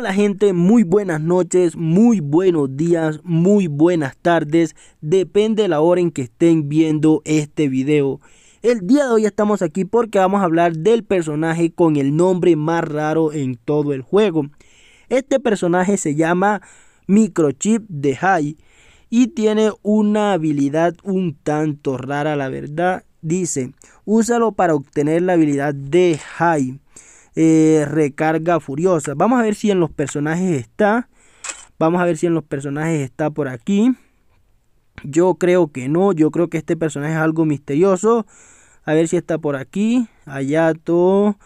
Hola gente, muy buenas noches, muy buenos días, muy buenas tardes, depende de la hora en que estén viendo este video. El día de hoy estamos aquí porque vamos a hablar del personaje con el nombre más raro en todo el juego. Este personaje se llama Microchip de High y tiene una habilidad un tanto rara la verdad. Dice, úsalo para obtener la habilidad de High eh, recarga furiosa. Vamos a ver si en los personajes está. Vamos a ver si en los personajes está por aquí. Yo creo que no. Yo creo que este personaje es algo misterioso. A ver si está por aquí. Hayato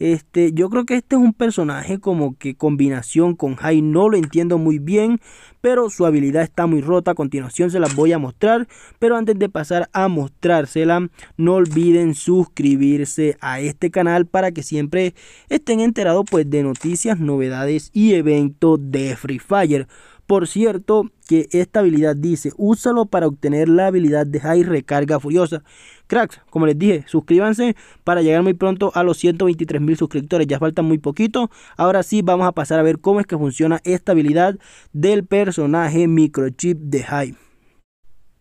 este, yo creo que este es un personaje como que combinación con Jai, no lo entiendo muy bien, pero su habilidad está muy rota. A continuación se las voy a mostrar, pero antes de pasar a mostrársela, no olviden suscribirse a este canal para que siempre estén enterados pues de noticias, novedades y eventos de Free Fire. Por cierto, que esta habilidad dice, úsalo para obtener la habilidad de High Recarga Furiosa. Cracks, como les dije, suscríbanse para llegar muy pronto a los 123.000 mil suscriptores. Ya falta muy poquito. Ahora sí, vamos a pasar a ver cómo es que funciona esta habilidad del personaje microchip de High.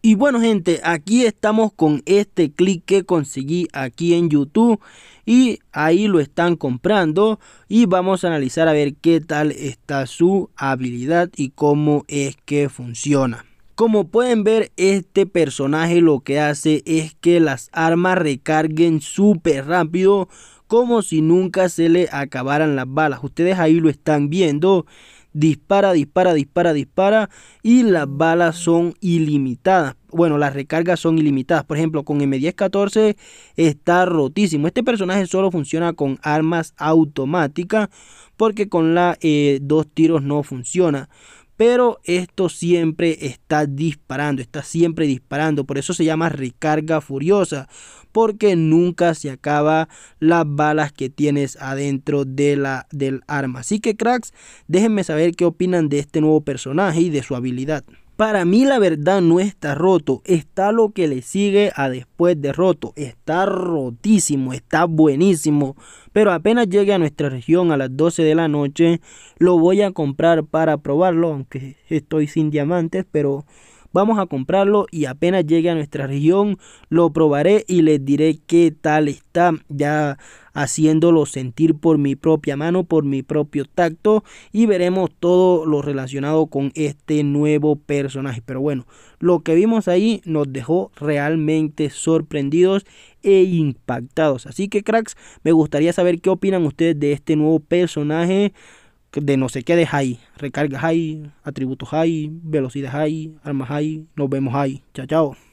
Y bueno gente, aquí estamos con este clic que conseguí aquí en YouTube y ahí lo están comprando y vamos a analizar a ver qué tal está su habilidad y cómo es que funciona. Como pueden ver, este personaje lo que hace es que las armas recarguen súper rápido, como si nunca se le acabaran las balas. Ustedes ahí lo están viendo. Dispara, dispara, dispara, dispara. Y las balas son ilimitadas. Bueno, las recargas son ilimitadas. Por ejemplo, con M1014 está rotísimo. Este personaje solo funciona con armas automáticas. Porque con la eh, dos tiros no funciona pero esto siempre está disparando, está siempre disparando, por eso se llama recarga furiosa, porque nunca se acaba las balas que tienes adentro de la, del arma. Así que cracks, déjenme saber qué opinan de este nuevo personaje y de su habilidad. Para mí la verdad no está roto, está lo que le sigue a después de roto, está rotísimo, está buenísimo, pero apenas llegue a nuestra región a las 12 de la noche, lo voy a comprar para probarlo, aunque estoy sin diamantes, pero vamos a comprarlo y apenas llegue a nuestra región lo probaré y les diré qué tal está. Ya haciéndolo sentir por mi propia mano, por mi propio tacto y veremos todo lo relacionado con este nuevo personaje. Pero bueno, lo que vimos ahí nos dejó realmente sorprendidos e impactados. Así que cracks, me gustaría saber qué opinan ustedes de este nuevo personaje de no sé qué de high. Recarga high, atributos high, velocidad high, armas high. Nos vemos ahí Chao, chao.